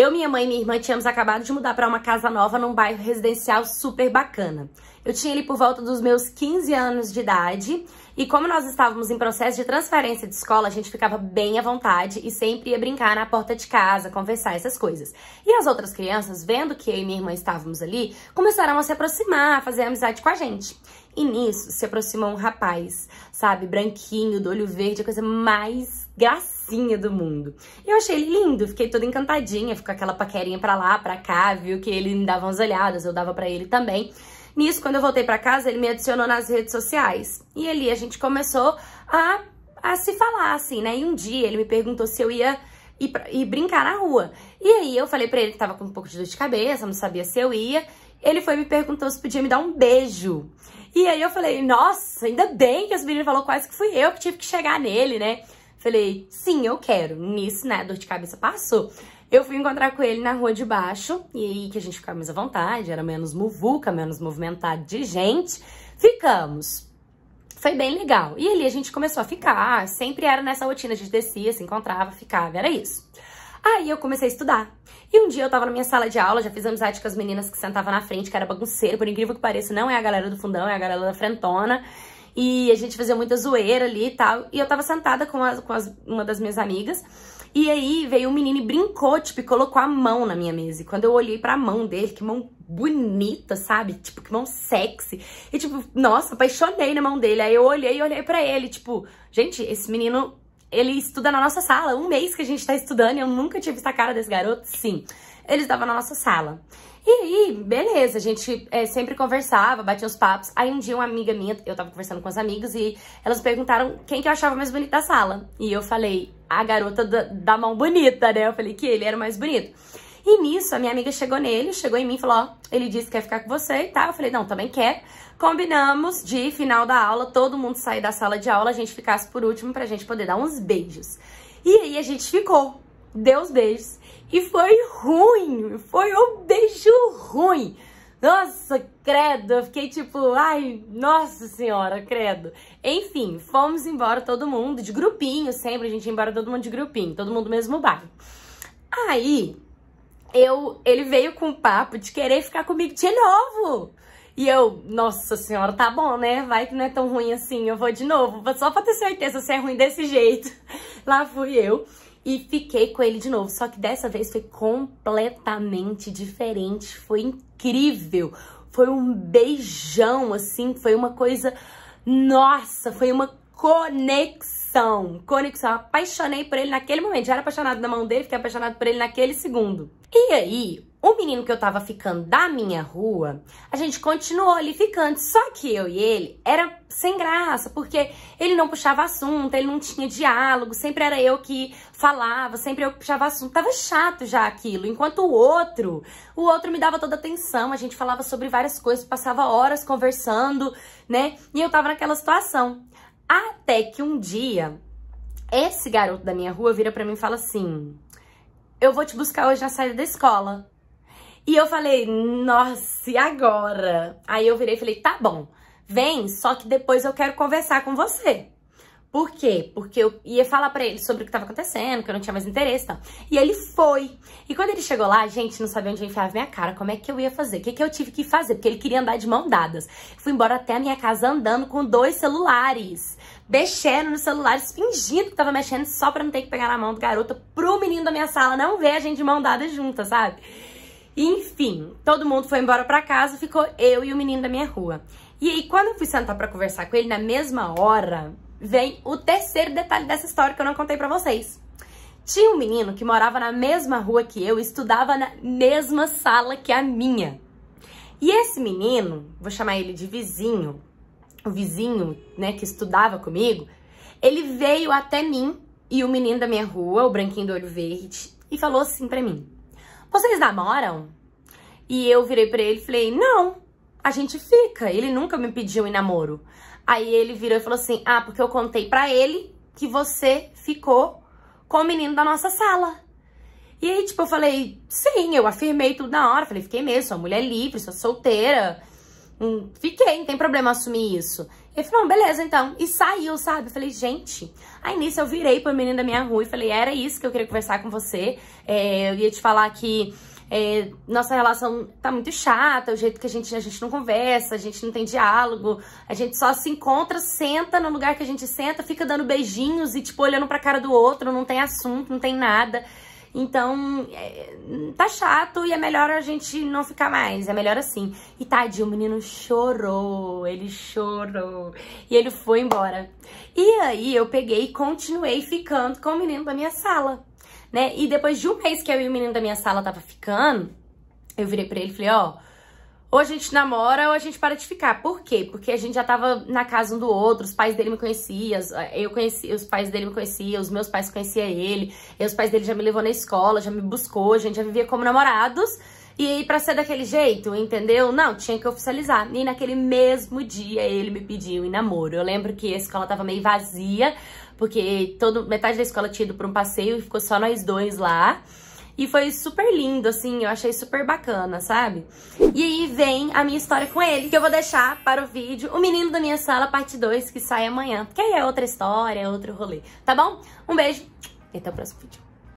Eu, minha mãe e minha irmã tínhamos acabado de mudar para uma casa nova num bairro residencial super bacana. Eu tinha ele por volta dos meus 15 anos de idade. E como nós estávamos em processo de transferência de escola, a gente ficava bem à vontade e sempre ia brincar na porta de casa, conversar essas coisas. E as outras crianças, vendo que eu e minha irmã estávamos ali, começaram a se aproximar, a fazer amizade com a gente. E nisso se aproximou um rapaz, sabe, branquinho, do olho verde, a coisa mais gracinha do mundo. Eu achei lindo, fiquei toda encantadinha, ficou aquela paquerinha pra lá, pra cá, viu que ele me dava umas olhadas, eu dava pra ele também. Nisso, quando eu voltei para casa, ele me adicionou nas redes sociais. E ali a gente começou a, a se falar, assim, né? E um dia ele me perguntou se eu ia ir, pra, ir brincar na rua. E aí eu falei pra ele que tava com um pouco de dor de cabeça, não sabia se eu ia. Ele foi me perguntou se podia me dar um beijo. E aí eu falei, nossa, ainda bem que as meninas falou quase que fui eu que tive que chegar nele, né? Falei, sim, eu quero. Nisso, né, a dor de cabeça passou. Eu fui encontrar com ele na rua de baixo, e aí que a gente ficava mais à vontade, era menos muvuca, menos movimentado de gente. Ficamos. Foi bem legal. E ali a gente começou a ficar, sempre era nessa rotina, a gente descia, se encontrava, ficava, era isso. Aí eu comecei a estudar. E um dia eu tava na minha sala de aula, já fiz amizade com as meninas que sentavam na frente, que era bagunceiro, por incrível que pareça, não é a galera do fundão, é a galera da frentona. E a gente fazia muita zoeira ali e tal. E eu tava sentada com, a, com as, uma das minhas amigas. E aí veio um menino e brincou, tipo, e colocou a mão na minha mesa. E quando eu olhei pra mão dele, que mão bonita, sabe? Tipo, que mão sexy. E tipo, nossa, apaixonei na mão dele. Aí eu olhei e olhei pra ele, tipo, gente, esse menino, ele estuda na nossa sala. Um mês que a gente tá estudando, eu nunca tive essa cara desse garoto, sim. Ele estava na nossa sala. E aí, beleza, a gente é, sempre conversava, batia os papos. Aí um dia uma amiga minha, eu tava conversando com as amigas e elas perguntaram quem que eu achava mais bonito da sala. E eu falei, a garota da, da mão bonita, né? Eu falei que ele era o mais bonito. E nisso, a minha amiga chegou nele, chegou em mim e falou, ó, ele disse que quer ficar com você e tá? tal. Eu falei, não, também quer. Combinamos de final da aula, todo mundo sair da sala de aula, a gente ficasse por último pra gente poder dar uns beijos. E aí a gente ficou deu os beijos e foi ruim, foi um beijo ruim. Nossa, credo, eu fiquei tipo, ai, nossa senhora, credo. Enfim, fomos embora todo mundo, de grupinho sempre, a gente ia embora todo mundo de grupinho, todo mundo mesmo bairro. Aí, eu, ele veio com o papo de querer ficar comigo de novo. E eu, nossa senhora, tá bom, né? Vai que não é tão ruim assim, eu vou de novo, só pra ter certeza se é ruim desse jeito. Lá fui eu e fiquei com ele de novo. Só que dessa vez foi completamente diferente, foi incrível. Foi um beijão, assim, foi uma coisa... Nossa, foi uma conexão. Conexão. Apaixonei por ele naquele momento. Já era apaixonado na mão dele, fiquei apaixonado por ele naquele segundo. E aí, o menino que eu tava ficando da minha rua, a gente continuou ali ficando. Só que eu e ele era sem graça, porque ele não puxava assunto, ele não tinha diálogo, sempre era eu que falava, sempre eu que puxava assunto. Tava chato já aquilo. Enquanto o outro, o outro me dava toda atenção, a gente falava sobre várias coisas, passava horas conversando, né? E eu tava naquela situação. Até que um dia, esse garoto da minha rua vira para mim e fala assim: Eu vou te buscar hoje na saída da escola. E eu falei, nossa, e agora? Aí eu virei e falei, tá bom. Vem, só que depois eu quero conversar com você. Por quê? Porque eu ia falar para ele sobre o que tava acontecendo, que eu não tinha mais interesse e tal. E ele foi. E quando ele chegou lá, gente, não sabia onde eu enfiava minha cara, como é que eu ia fazer, o que, que eu tive que fazer, porque ele queria andar de mão dadas. Fui embora até a minha casa andando com dois celulares, mexendo nos celulares, fingindo que tava mexendo só pra não ter que pegar na mão do garoto pro menino da minha sala não ver a gente de mão dada junta, sabe? Enfim, todo mundo foi embora para casa, ficou eu e o menino da minha rua. E aí, quando eu fui sentar para conversar com ele, na mesma hora, vem o terceiro detalhe dessa história que eu não contei para vocês. Tinha um menino que morava na mesma rua que eu, estudava na mesma sala que a minha. E esse menino, vou chamar ele de vizinho, o vizinho, né, que estudava comigo, ele veio até mim e o menino da minha rua, o branquinho do olho verde, e falou assim para mim: "Vocês namoram?" E eu virei para ele e falei: não, a gente fica. Ele nunca me pediu em namoro. Aí ele virou e falou assim: ah, porque eu contei para ele que você ficou com o menino da nossa sala. E aí, tipo, eu falei, sim, eu afirmei tudo na hora. Falei, fiquei mesmo, sou uma mulher é livre, sou solteira. Hum, fiquei, não tem problema assumir isso. Ele falou, beleza, então. E saiu, sabe? Eu falei, gente. Aí nisso eu virei pro menino da minha rua e falei, era isso que eu queria conversar com você. É, eu ia te falar que é, nossa relação tá muito chata, o jeito que a gente, a gente não conversa, a gente não tem diálogo, a gente só se encontra, senta no lugar que a gente senta, fica dando beijinhos e, tipo, olhando pra cara do outro, não tem assunto, não tem nada. Então, é, tá chato e é melhor a gente não ficar mais, é melhor assim. E tadinho, o menino chorou, ele chorou. E ele foi embora. E aí eu peguei e continuei ficando com o menino da minha sala, né? E depois de um mês que eu e o menino da minha sala tava ficando, eu virei pra ele e falei, ó... Oh, ou a gente namora ou a gente para de ficar. Por quê? Porque a gente já tava na casa um do outro, os pais dele me conheciam, eh, eu conhecia, os pais dele me conheciam, os meus pais conheciam ele, e os pais dele já me levou na escola, já me buscou, a gente já vivia como namorados. E aí, pra ser daquele jeito, entendeu? Não, tinha que oficializar. E naquele mesmo dia ele me pediu em namoro. Eu lembro que a escola tava meio vazia, porque todo, metade da escola tinha ido pra um passeio e ficou só nós dois lá. E foi super lindo, assim, eu achei super bacana, sabe? E aí vem a minha história com ele, que eu vou deixar para o vídeo O Menino da Minha Sala, parte 2, que sai amanhã. Que aí é outra história, é outro rolê, tá bom? Um beijo e até o próximo vídeo.